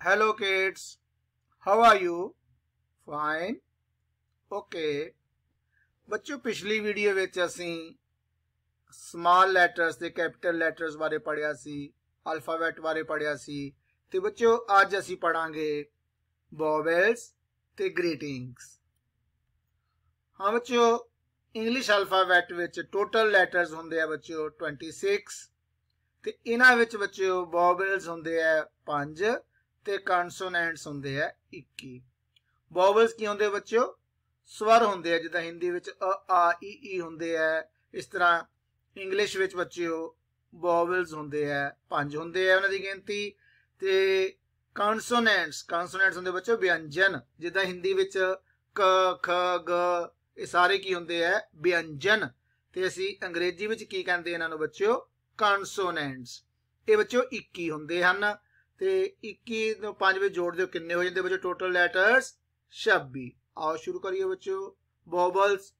Hello kids, how are you? Fine. Okay. ਬੱਚਿਓ ਪਿਛਲੀ video ਵਿੱਚ ਅਸੀਂ ਸਮਾਲ ਲੈਟਰਸ ਤੇ ਕੈਪੀਟਲ ਲੈਟਰਸ ਬਾਰੇ ਪੜਿਆ ਸੀ ਅਲਫਾਬੈਟ ਬਾਰੇ ਪੜਿਆ ਸੀ ਤੇ ਬੱਚਿਓ ਅੱਜ ਅਸੀਂ ਪੜਾਂਗੇ ਵੋਵਲਸ ਤੇ ਗ੍ਰੀਟਿੰਗਸ ਹਾਂ ਬੱਚਿਓ ਇੰਗਲਿਸ਼ ਅਲਫਾਬੈਟ ਵਿੱਚ ਟੋਟਲ ਲੈਟਰਸ ਹੁੰਦੇ ਆ ਬੱਚਿਓ 26 ਤੇ ਇਹਨਾਂ ਵਿੱਚ ਬੱਚਿਓ ਵੋਵਲਸ ਹੁੰਦੇ ਆ 5 ਤੇ ਕਨਸੋਨੈਂਟਸ ਹੁੰਦੇ ਆ 21 ਵੋਵਲਸ ਕੀ ਹੁੰਦੇ ਬੱਚਿਓ ਸਵਰ ਹੁੰਦੇ ਆ ਜਿੱਦਾਂ ਹਿੰਦੀ ਵਿੱਚ ਅ ਆ ਈ ਈ ਹੁੰਦੇ ਆ ਇਸ ਤਰ੍ਹਾਂ ਇੰਗਲਿਸ਼ ਵਿੱਚ ਬੱਚਿਓ ਵੋਵਲਸ ਹੁੰਦੇ ਆ ਪੰਜ ਹੁੰਦੇ ਆ ਉਹਨਾਂ ਦੀ ਗਿਣਤੀ ਤੇ ਕਨਸੋਨੈਂਟਸ ਕਨਸੋਨੈਂਟਸ ਹੁੰਦੇ ਬੱਚਿਓ ਵਿਅੰਜਨ ਜਿੱਦਾਂ ਹਿੰਦੀ ਵਿੱਚ ਕ ਖ ਗ ਇਹ ਸਾਰੇ ਕੀ ਹੁੰਦੇ ਆ ਵਿਅੰਜਨ ਤੇ ਅਸੀਂ ਅੰਗਰੇਜ਼ੀ ਵਿੱਚ ਕੀ ਕਹਿੰਦੇ ਇਹਨਾਂ ਨੂੰ ਬੱਚਿਓ ਕਨਸੋਨੈਂਟਸ ਇਹ ਬੱਚਿਓ 21 ਹੁੰਦੇ ਹਨ ਤੇ 21 ਨੂੰ 5 ਵਿੱਚ ਜੋੜ ਦਿਓ ਕਿੰਨੇ ਹੋ ਜਾਂਦੇ ਬੱਚੋ ਟੋਟਲ ਲੈਟਰਸ 26 ਆਓ ਸ਼ੁਰੂ ਕਰੀਏ ਬੱਚੋ ਬੋਬਲਸ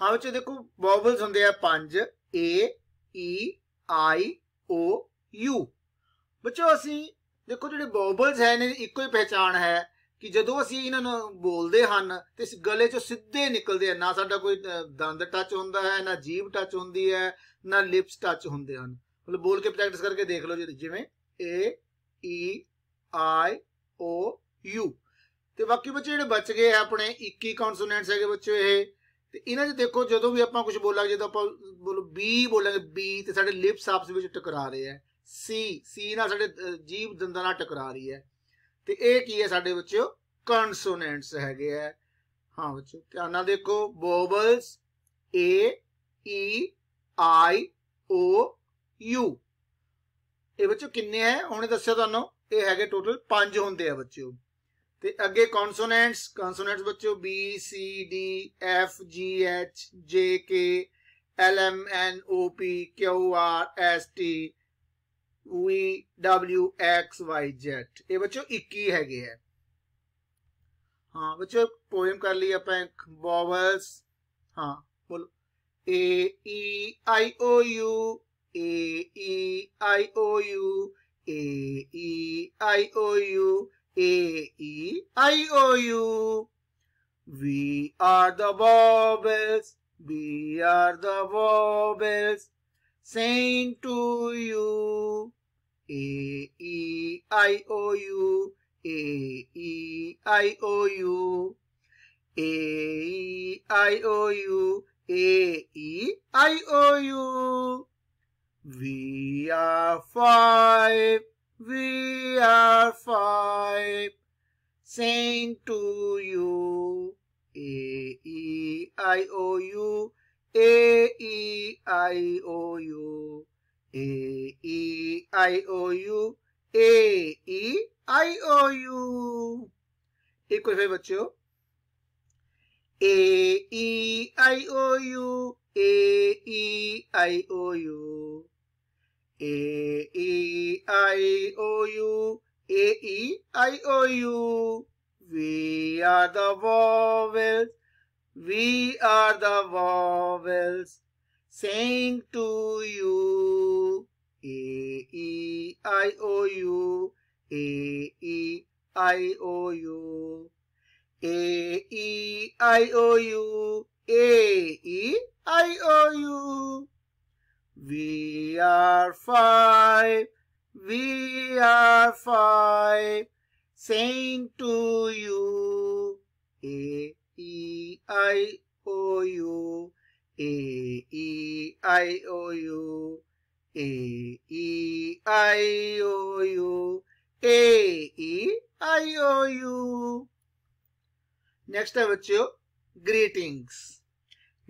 ਹਾਂ ਬੱਚੋ ਦੇਖੋ ਬੋਬਲਸ ਹੁੰਦੇ ਆ 5 A E I O U ਬੱਚੋ ਅਸੀਂ ਦੇਖੋ ਜਿਹੜੇ ਬੋਬਲਸ ਹੈ ਨੇ ਇੱਕੋ ਹੀ ਪਹਿਚਾਨ ਹੈ ਕਿ ਜਦੋਂ ਅਸੀਂ ਇਹਨਾਂ ਨੂੰ ਬੋਲਦੇ ਹਨ ਤੇ ਇਸ ਗਲੇ ਚੋਂ ਸਿੱਧੇ ਨਿਕਲਦੇ ਆ ਨਾ ਸਾਡਾ ਕੋਈ ਦੰਦ ਟੱਚ ਹੁੰਦਾ ਹੈ ਨਾ ਜੀਭ ਟੱਚ ਹੁੰਦੀ ਹੈ ਨਾ ਲਿਪਸ ਟੱਚ ਹੁੰਦੇ ਹਨ ਮਤਲਬ ਬੋਲ ਕੇ ਪ੍ਰੈਕਟਿਸ ਕਰਕੇ ਦੇਖ ਲਓ ਜਿਵੇਂ ਏ ਈ ਆਈ ਓ ਯੂ ਤੇ ਬਾਕੀ ਬੱਚੇ ਜਿਹੜੇ ਬਚ ਗਏ ਆ ਆਪਣੇ 21 ਕੌਨਸੋਨੈਂਟਸ ਹੈਗੇ ਬੱਚੇ ਇਹ ਤੇ ਇਹਨਾਂ 'ਚ ਦੇਖੋ ਜਦੋਂ ਵੀ ਆਪਾਂ ਕੁਝ ਬੋਲਾਂਗੇ ਜਦੋਂ ਆਪਾਂ ਬੋਲੋ ਬੀ ਬੋਲਾਂਗੇ ਬੀ ਤੇ ਸਾਡੇ ਲਿਪਸ ਆਪਸ ਵਿੱਚ ਟਕਰਾ ਰਹੇ ਆ ਸੀ ਸੀ ਨਾਲ ਸਾਡੇ ਜੀਭ ਦੰਦਾਂ ਨਾਲ ਟਕਰਾ ਰਹੀ ਹੈ ਤੇ ਇਹ ਕੀ ਹੈ ਸਾਡੇ ਬੱਚਿਓ ਕਨਸੋਨੈਂਟਸ ਹੈਗੇ ਆ ਹਾਂ ਬੱਚਿਓ ਧਿਆਨ ਨਾਲ ਦੇਖੋ ਵੋਵਲਸ ਏ ਈ ਆਈ ਓ ਯੂ ਇਹ ਬੱਚੋ ਕਿੰਨੇ ਹੈ ਹੁਣੇ ਦੱਸਿਆ ਤੁਹਾਨੂੰ ਇਹ ਹੈਗੇ ਟੋਟਲ 5 ਹੁੰਦੇ ਆ ਬੱਚਿਓ ਤੇ ਅੱਗੇ ਕੌਨਸੋਨੈਂਟਸ ਕੌਨਸੋਨੈਂਟਸ ਬੱਚਿਓ B C D F G H J K L M N O P Q R S T V e, W X Y Z ਇਹ ਬੱਚਿਓ 21 ਹੈਗੇ ਆ ਹਾਂ ਬੱਚਿਓ ਪੋਇਮ ਕਰ ਲਈ ਆਪਾਂ ਵੋਵਲਸ ਹਾਂ ਬੋਲ A E I O U E E I O U A E I O U A E I O U We are the vowels we are the vowels saying to you A E I O U A E I O U A E I O U A E I O U we are five, we are five, saying to you. A E I O U, A E I O U, A E I O U, A E I O U. एक बार फिर बच्चों A E I O U, A E I O U. A E I O U A E I O U We are the vowels We are the vowels Saying to you A E I O U A E I O U A E I O U A E I O U we are five, we are five, saying to you, A, E, I, O, U, A, E, I, O, U, A, E, I, O, U, A, E, I, O, U. Next I show greetings.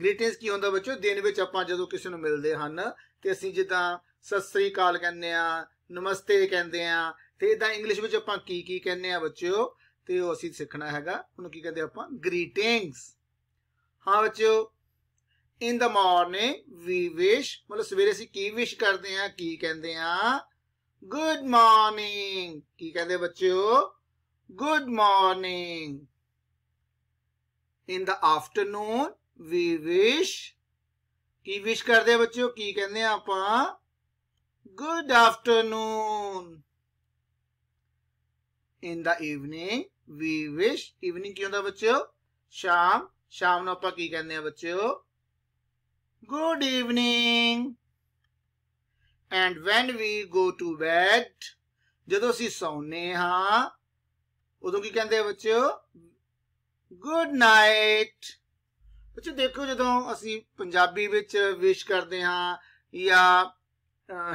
Greetings ਕੀ ਹੁੰਦਾ ਬੱਚੋ ਦਿਨ ਵਿੱਚ ਆਪਾਂ ਜਦੋਂ ਕਿਸੇ ਨੂੰ ਮਿਲਦੇ ਹਨ ਤੇ ਅਸੀਂ ਜਿੱਦਾਂ ਸਤਿ ਸ੍ਰੀ ਅਕਾਲ ਕਹਿੰਦੇ ਆ ਨਮਸਤੇ ਕਹਿੰਦੇ ਆ ਤੇ ਇਦਾਂ ਇੰਗਲਿਸ਼ ਵਿੱਚ ਆਪਾਂ ਕੀ ਕੀ ਕਹਿੰਦੇ ਆ ਬੱਚਿਓ ਤੇ ਉਹ ਅਸੀਂ ਸਿੱਖਣਾ ਹੈਗਾ ਉਹਨੂੰ ਕੀ ਕਹਿੰਦੇ ਆਪਾਂ ਗ੍ਰੀਟਿੰਗਸ ਹਾਂ ਬੱਚਿਓ ਇਨ ਦਾ ਮਾਰਨਿੰਗ ਵੀ ਵਿਸ਼ ਮਤਲਬ ਸਵੇਰੇ ਅਸੀਂ ਕੀ ਵਿਸ਼ ਕਰਦੇ ਆ ਕੀ ਕਹਿੰਦੇ ਆ ਗੁੱਡ ਮਾਰਨਿੰਗ ਕੀ ਕਹਿੰਦੇ ਬੱਚਿਓ good morning in the afternoon ਵੀ ਵਿਸ਼ ਕੀ ਵਿਸ਼ ਕਰਦੇ ਆ ਬੱਚਿਓ ਕੀ ਕਹਿੰਦੇ ਆ ਆਪਾਂ good afternoon in the evening ਵੀ ਵਿਸ਼ ਈਵਨਿੰਗ ਕੀ ਹੁੰਦਾ ਬੱਚਿਓ ਸ਼ਾਮ ਸ਼ਾਮ ਨੂੰ ਆਪਾਂ ਕੀ ਕਹਿੰਦੇ ਆ ਬੱਚਿਓ good evening and when we go to bed ਜਦੋਂ ਅਸੀਂ ਸੌਂਨੇ ਹਾਂ ਉਦੋਂ ਕੀ ਕਹਿੰਦੇ ਆ ਬੱਚਿਓ ਗੁੱਡ ਨਾਈਟ ਬੱਚੇ ਦੇਖੋ ਜਦੋਂ ਅਸੀਂ ਪੰਜਾਬੀ ਵਿੱਚ ਵਿਸ਼ ਕਰਦੇ ਹਾਂ ਜਾਂ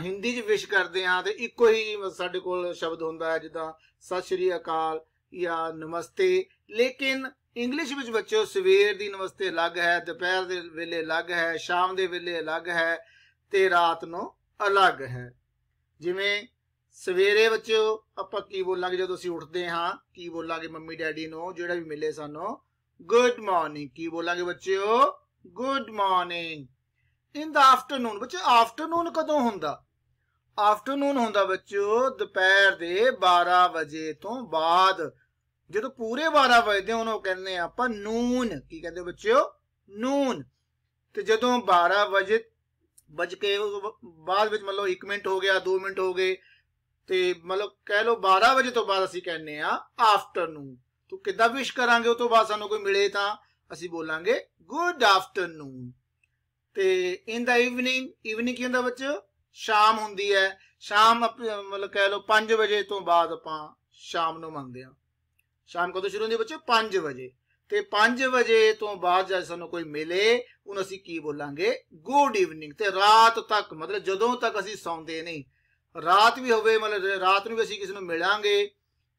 ਹਿੰਦੀ 'ਚ ਵਿਸ਼ ਕਰਦੇ ਹਾਂ ਤੇ ਇੱਕੋ ਹੀ ਸਾਡੇ ਕੋਲ ਸ਼ਬਦ ਹੁੰਦਾ ਹੈ ਜਿੱਦਾਂ ਸਤਿ ਸ਼੍ਰੀ ਅਕਾਲ ਜਾਂ ਨਮਸਤੇ ਲੇਕਿਨ ਇੰਗਲਿਸ਼ ਵਿੱਚ ਬੱਚਿਓ ਸਵੇਰ ਦੀ ਨਮਸਤੇ ਅਲੱਗ ਹੈ ਦੁਪਹਿਰ ਦੇ ਵੇਲੇ ਅਲੱਗ ਹੈ ਸ਼ਾਮ ਦੇ ਵੇਲੇ ਅਲੱਗ ਹੈ ਤੇ ਰਾਤ ਨੂੰ ਅਲੱਗ ਹੈ ਜਿਵੇਂ ਸਵੇਰੇ ਬੱਚਿਓ ਆਪਾਂ ਕੀ ਬੋਲਾਂਗੇ ਜਦੋਂ ਅਸੀਂ ਉੱਠਦੇ ਹਾਂ ਕੀ ਬੋਲਾਂਗੇ ਮੰਮੀ ਡੈਡੀ ਨੂੰ ਜਿਹੜਾ ਵੀ ਮਿਲੇ ਸਾਨੂੰ ਗੁੱਡ ਮਾਰਨਿੰਗ ਕੀ ਬੋਲਾਂਗੇ ਬੱਚਿਓ good morning in the afternoon ਬੱਚੇ ਆਫਟਰਨੂਨ ਕਦੋਂ ਹੁੰਦਾ ਆਫਟਰਨੂਨ ਹੁੰਦਾ ਬੱਚਿਓ ਦੁਪਹਿਰ ਦੇ 12 ਵਜੇ ਤੋਂ ਬਾਅਦ ਜਦੋਂ ਪੂਰੇ 12 ਵਜੇ ਹੁਣ ਉਹਨੂੰ ਕਹਿੰਦੇ ਆਪਾਂ ਨੂਨ ਕੀ ਕਹਿੰਦੇ ਬੱਚਿਓ ਨੂਨ ਤੇ ਜਦੋਂ 12 ਵਜੇ ਵੱਜ ਕੇ ਬਾਅਦ ਵਿੱਚ ਮਤਲਬ 1 ਮਿੰਟ ਹੋ ਗਿਆ 2 ਮਿੰਟ ਹੋ ਗਏ ਤੇ ਮਤਲਬ ਕਹਿ ਲਓ 12 ਵਜੇ ਤੋਂ ਬਾਅਦ ਅਸੀਂ ਕਹਿੰਦੇ ਆ ਆਫਟਰਨੂਨ ਤੂੰ ਕਿੱਦਾਂ ਵਿਸ਼ ਕਰਾਂਗੇ ਉਹ ਤੋਂ ਬਾਅਦ ਸਾਨੂੰ ਕੋਈ ਮਿਲੇ ਤਾਂ ਅਸੀਂ ਬੋਲਾਂਗੇ ਗੁੱਡ ਆਫਟਰਨੂਨ ਤੇ ਇਨ ਦਾ ਇਵਨਿੰਗ ਇਵਨਿੰਗ ਕੀ ਹੁੰਦਾ ਬੱਚੋ ਸ਼ਾਮ ਹੁੰਦੀ ਹੈ ਸ਼ਾਮ ਮਤਲਬ ਕਹਿ ਲਓ 5 ਵਜੇ ਤੋਂ ਬਾਅਦ ਆਪਾਂ ਸ਼ਾਮ ਨੂੰ ਮੰਗਦੇ ਆ ਸ਼ਾਮ ਕਦੋਂ ਸ਼ੁਰੂ ਹੁੰਦੀ ਬੱਚੋ 5 ਵਜੇ ਤੇ 5 ਵਜੇ ਤੋਂ ਬਾਅਦ ਜੇ ਸਾਨੂੰ ਕੋਈ ਮਿਲੇ ਉਹਨੂੰ ਅਸੀਂ ਕੀ ਬੋਲਾਂਗੇ ਗੁੱਡ ਇਵਨਿੰਗ ਤੇ ਰਾਤ ਤੱਕ ਮਤਲਬ ਜਦੋਂ ਤੱਕ ਅਸੀਂ ਸੌਂਦੇ ਨਹੀਂ ਰਾਤ ਵੀ ਹੋਵੇ ਮਤਲਬ ਰਾਤ ਨੂੰ ਵੀ ਅਸੀਂ ਕਿਸੇ ਨੂੰ ਮਿਲਾਂਗੇ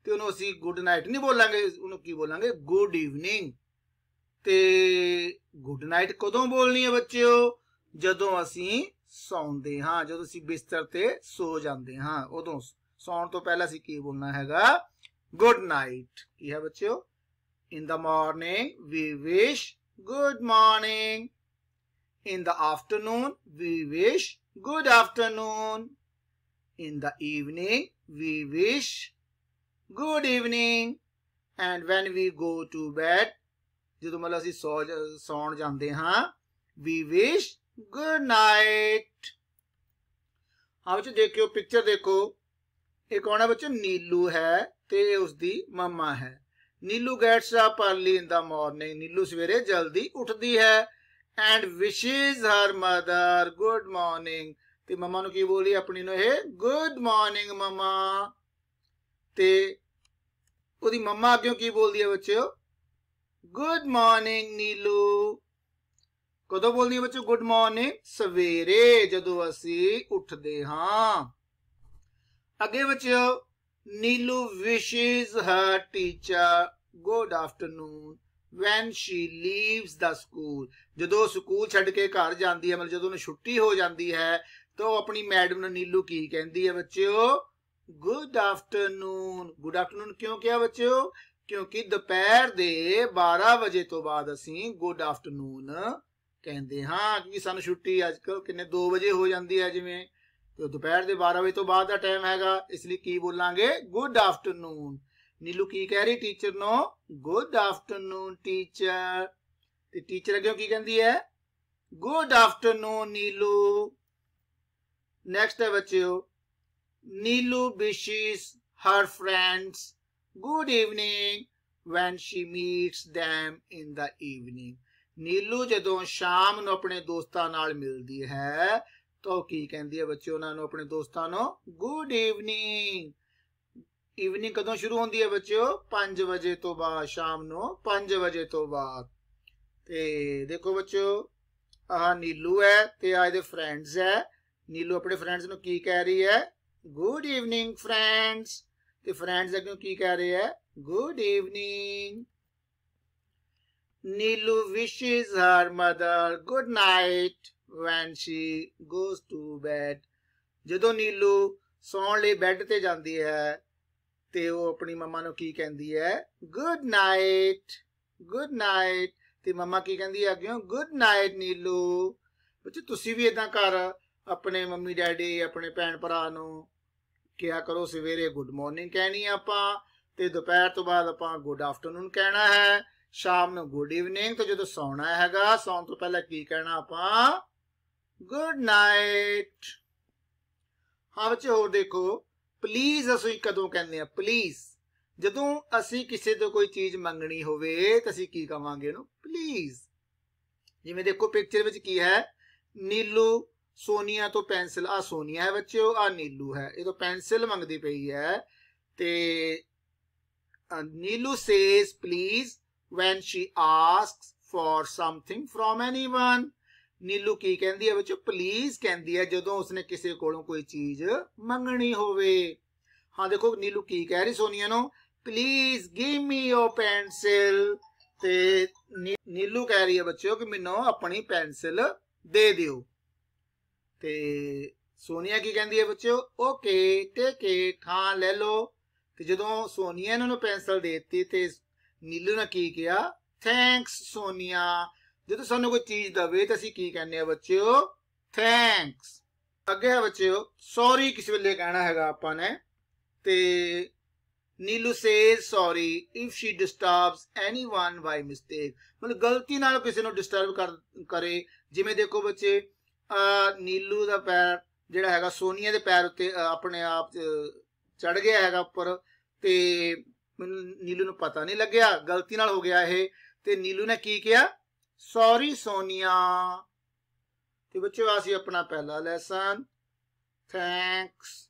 ਤੇ ਉਹਨੂੰ ਅਸੀਂ ਗੁੱਡ ਨਾਈਟ ਨਹੀਂ ਬੋਲਾਂਗੇ ਉਹਨੂੰ ਕੀ ਬੋਲਾਂਗੇ ਗੁੱਡ ਈਵਨਿੰਗ ਤੇ ਗੁੱਡ ਨਾਈਟ ਕਦੋਂ ਬੋਲਣੀ ਹੈ ਬੱਚਿਓ ਜਦੋਂ ਅਸੀਂ ਸੌਂਦੇ ਹਾਂ ਜਦੋਂ ਅਸੀਂ ਬਿਸਤਰ ਤੇ ਸੋ ਜਾਂਦੇ ਹਾਂ ਉਦੋਂ ਸੌਣ ਤੋਂ ਪਹਿਲਾਂ ਅਸੀਂ ਕੀ ਬੋਲਣਾ ਹੈਗਾ ਗੁੱਡ ਨਾਈਟ ਕੀ ਹੈ ਬੱਚਿਓ ਇਨ ਦਾ ਮਾਰਨਿੰਗ ਵੀ wish good morning in the afternoon ਵੀ wish good afternoon in the evening ਵੀ wish good evening and when we go to bed ਜਦੋਂ ਮਤਲਬ ਅਸੀਂ ਸੌ ਸੌਣ ਜਾਂਦੇ ਹਾਂ ਵੀ ਵਿਸ਼ ਗੁੱਡ ਨਾਈਟ ਆ ਬੱਚੋ ਦੇਖਿਓ ਪਿਕਚਰ ਦੇਖੋ ਇਹ ਕੌਣ ਹੈ ਬੱਚੋ ਨੀਲੂ ਹੈ ਤੇ ਇਹ ਦੀ ਮਮਾ ਹੈ Neelu gets up early in the morning Neelu ਸਵੇਰੇ ਜਲਦੀ ਉੱਠਦੀ ਹੈ ਐਂਡ ਵਿਸ਼ੇਸ ਹਰ ਮਦਰ ਗੁੱਡ ਮਾਰਨਿੰਗ ਤੇ ਮਮਾ ਨੂੰ ਕੀ ਬੋਲੀ ਆਪਣੀ ਨੂੰ ਇਹ ਗੁੱਡ ਮਾਰਨਿੰਗ ਮਮਾ ਤੇ ਉਹਦੀ ਮੰਮਾ ਅੱਗੇ ਕੀ ਬੋਲਦੀ ਹੈ ਬੱਚਿਓ ਗੁੱਡ ਮਾਰਨਿੰਗ ਨੀਲੂ ਕਦੋਂ ਬੋਲਦੀ ਹੈ ਬੱਚਿਓ ਗੁੱਡ ਮਾਰਨਿੰਗ ਸਵੇਰੇ ਜਦੋਂ ਅਸੀਂ ਉੱਠਦੇ ਹਾਂ ਅੱਗੇ ਬੱਚਿਓ Neelu wishes her teacher good afternoon when she leaves the school ਜਦੋਂ ਸਕੂਲ ਛੱਡ ਕੇ ਘਰ ਜਾਂਦੀ ਹੈ ਮਤਲਬ ਜਦੋਂ ਉਹਨੂੰ ਛੁੱਟੀ ਹੋ ਜਾਂਦੀ ਹੈ ਤਾਂ ਉਹ ਆਪਣੀ ਮੈਡਮ ਨੂੰ ਨੀਲੂ ਕੀ ਕਹਿੰਦੀ ਹੈ ਬੱਚਿਓ ਗੁੱਡ ਆਫਟਰਨੂਨ ਗੁੱਡ ਆਫਟਰਨੂਨ ਕਿਉਂ ਕਿਹਾ ਬੱਚਿਓ ਕਿਉਂਕਿ ਦੁਪਹਿਰ ਦੇ 12 ਵਜੇ ਤੋਂ ਬਾਅਦ ਅਸੀਂ ਗੁੱਡ ਆਫਟਰਨੂਨ ਕਹਿੰਦੇ ਹਾਂ ਕਿ ਸਾਨੂੰ ਛੁੱਟੀ ਅੱਜਕੱਲ ਕਿੰਨੇ 2 ਵਜੇ ਹੋ ਜਾਂਦੀ ਹੈ ਜਿਵੇਂ ਤੇ ਦੁਪਹਿਰ ਦੇ 12 ਵਜੇ ਤੋਂ ਬਾਅਦ ਦਾ ਟਾਈਮ ਹੈਗਾ ਇਸ ਲਈ ਕੀ ਬੋਲਾਂਗੇ ਗੁੱਡ ਆਫਟਰਨੂਨ ਨੀਲੂ ਕੀ ਕਹਿ ਰਹੀ ਟੀਚਰ ਨੂੰ ਗੁੱਡ ਆਫਟਰਨੂਨ ਟੀਚਰ ਤੇ ਟੀਚਰ ਅੱਗੇ ਕੀ ਕਹਿੰਦੀ ਹੈ ਗੁੱਡ ਆਫਟਰਨੂਨ ਨੀਲੂ ਨੈਕਸਟ ਹੈ ਬੱਚਿਓ Nilu wishes her friends good evening when she meets them in the evening. Neelu ਜਦੋਂ ਸ਼ਾਮ ਨੂੰ ਆਪਣੇ ਦੋਸਤਾਂ ਨਾਲ ਮਿਲਦੀ ਹੈ ਤਾਂ ਕੀ ਕਹਿੰਦੀ ਹੈ ਬੱਚੇ ਉਹਨਾਂ ਨੂੰ ਆਪਣੇ ਦੋਸਤਾਂ ਨੂੰ ਗੁੱਡ ਈਵਨਿੰਗ ਈਵਨਿੰਗ ਕਦੋਂ ਸ਼ੁਰੂ ਹੁੰਦੀ ਹੈ ਬੱਚਿਓ 5 ਵਜੇ ਤੋਂ ਬਾਅਦ ਸ਼ਾਮ ਨੂੰ 5 ਵਜੇ ਤੋਂ ਬਾਅਦ ਤੇ ਦੇਖੋ ਬੱਚਿਓ ਆਹ ਨੀਲੂ ਹੈ ਤੇ ਆ ਇਹਦੇ ਫਰੈਂਡਸ ਹੈ ਨੀਲੂ ਆਪਣੇ ਫਰੈਂਡਸ ਨੂੰ ਕੀ ਕਹਿ ਰਹੀ ਹੈ ਗੁੱਡ ਈਵਨਿੰਗ ਫਰੈਂਡਸ ਤੇ ਫਰੈਂਡਸ ਅੱਗੇ ਕੀ ਕਹਿ ਰਹੇ ਹੈ good evening Neelu wishes her mother good night when she goes to bed ਜਦੋਂ ਨੀਲੂ ਸੌਣ ਲਈ ਬੈੱਡ ਤੇ ਜਾਂਦੀ ਹੈ ਤੇ ਉਹ ਆਪਣੀ ਮਮਾ ਨੂੰ ਕੀ ਕਹਿੰਦੀ ਹੈ ਗੁੱਡ ਨਾਈਟ ਗੁੱਡ ਨਾਈਟ ਤੇ ਮਮਾ ਕੀ ਕਹਿੰਦੀ ਹੈ ਅੱਗੇ ਗੁੱਡ ਨਾਈਟ ਨੀਲੂ ਬੱਚੇ ਤੁਸੀਂ ਵੀ ਇਦਾਂ ਕਰ ਆਪਣੇ ਮੰਮੀ ਡੈਡੀ ਆਪਣੇ ਭੈਣ ਭਰਾ ਨੂੰ ਕਿਹਾ ਕਰੋ ਸਵੇਰੇ ਗੁੱਡ ਮਾਰਨਿੰਗ ਕਹਿਣੀ ਆਪਾਂ ਤੇ ਦੁਪਹਿਰ ਤੋਂ ਬਾਅਦ ਆਪਾਂ ਗੁੱਡ ਆਫਟਰਨੂਨ ਕਹਿਣਾ ਹੈ ਸ਼ਾਮ ਨੂੰ ਗੁੱਡ ਇਵਨਿੰਗ ਤੇ ਜਦੋਂ ਸੌਣਾ ਹੈਗਾ ਸੌਣ ਤੋਂ ਪਹਿਲਾਂ ਕੀ ਕਹਿਣਾ ਆਪਾਂ ਗੁੱਡ ਨਾਈਟ ਹਾਂ ਬੱਚੇ ਹੋਰ ਦੇਖੋ ਪਲੀਜ਼ ਅਸੀਂ ਕਦੋਂ ਕਹਿੰਦੇ ਆ ਪਲੀਜ਼ ਜਦੋਂ ਅਸੀਂ ਕਿਸੇ ਤੋਂ ਕੋਈ ਚੀਜ਼ ਮੰਗਣੀ ਹੋਵੇ ਤਾਂ ਅਸੀਂ ਕੀ ਕਵਾਂਗੇ ਉਹਨੂੰ ਪਲੀਜ਼ ਜਿਵੇਂ ਦੇਖੋ ਪਿਕਚਰ ਵਿੱਚ ਕੀ ਹੈ ਨੀਲੂ ਸੋਨੀਆ ਤੋਂ ਪੈਨਸਲ ਆ ਸੋਨੀਆ ਹੈ ਬੱਚਿਓ ਆ ਨੀਲੂ ਹੈ ਇਹ ਤਾਂ ਪੈਨਸਲ ਮੰਗਦੀ ਪਈ ਹੈ ਤੇ Neelu says please when she asks for something from anyone Neelu ਕੀ ਕਹਿੰਦੀ ਹੈ ਬੱਚਿਓ ਪਲੀਜ਼ ਕਹਿੰਦੀ ਹੈ ਜਦੋਂ ਉਸਨੇ ਕਿਸੇ ਕੋਲੋਂ ਕੋਈ ਚੀਜ਼ ਮੰਗਣੀ ਹੋਵੇ ਹਾਂ ਦੇਖੋ ਨੀਲੂ ਕੀ ਕਹਿ ਰਹੀ ਸੋਨੀਆ ਨੂੰ please give me your pencil ਤੇ ਨੀਲੂ ਕਹਿ ਰਹੀ ਹੈ ਬੱਚਿਓ ਕਿ ਮੈਨੂੰ ਆਪਣੀ ਪੈਨਸਲ ਦੇ ਦਿਓ ਤੇ ਸੋਨੀਆ ਕੀ ਕਹਿੰਦੀ ਹੈ ਬੱਚਿਓ ਓਕੇ ਟੇਕ ਇਟ ਹਾਂ ਲੈ ਲਓ ਤੇ ਜਦੋਂ ਸੋਨੀਆ ਨੇ ਉਹਨੂੰ ਪੈਨਸਲ ਦੇ ਦਿੱਤੀ ਤੇ ਨੀਲੂ ਨੇ ਕੀ ਕਿਹਾ ਥੈਂਕਸ ਸੋਨੀਆ ਜਦੋਂ ਸਾਨੂੰ ਕੋਈ ਚੀਜ਼ ਦਵੇ ਤਾਂ ਅਸੀਂ ਕੀ ਕਹਿੰਦੇ ਆ ਬੱਚਿਓ ਥੈਂਕਸ ਅੱਗੇ ਹੈ ਬੱਚਿਓ ਸੌਰੀ ਕਿਸ ਵੇਲੇ ਕਹਿਣਾ ਹੈਗਾ ਆਪਾਂ ਨੇ ਤੇ Neelu says sorry if she disturbs anyone by mistake ਮਤਲਬ ਗਲਤੀ ਨਾਲ ਕਿਸੇ ਨੂੰ ਡਿਸਟਰਬ ਕਰੇ ਜਿਵੇਂ ਦੇਖੋ ਬੱਚੇ ਨੀਲੂ ਦਾ ਪੈਰ ਜਿਹੜਾ ਹੈਗਾ ਸੋਨੀਆ ਦੇ ਪੈਰ ਉੱਤੇ ਆਪਣੇ ਆਪ ਚੜ ਗਿਆ ਹੈਗਾ ਉੱਪਰ ਤੇ ਮੈਨੂੰ ਨੀਲੂ ਨੂੰ ਪਤਾ ਨਹੀਂ ਲੱਗਿਆ ਗਲਤੀ ਨਾਲ ਹੋ ਗਿਆ ਇਹ ਤੇ ਨੀਲੂ ਨੇ ਕੀ ਕਿਹਾ ਸੌਰੀ ਸੋਨੀਆ ਤੇ ਬੱਚਿਓ ਆਸੀ ਆਪਣਾ ਪਹਿਲਾ ਲੈਸਨ ਥੈਂਕਸ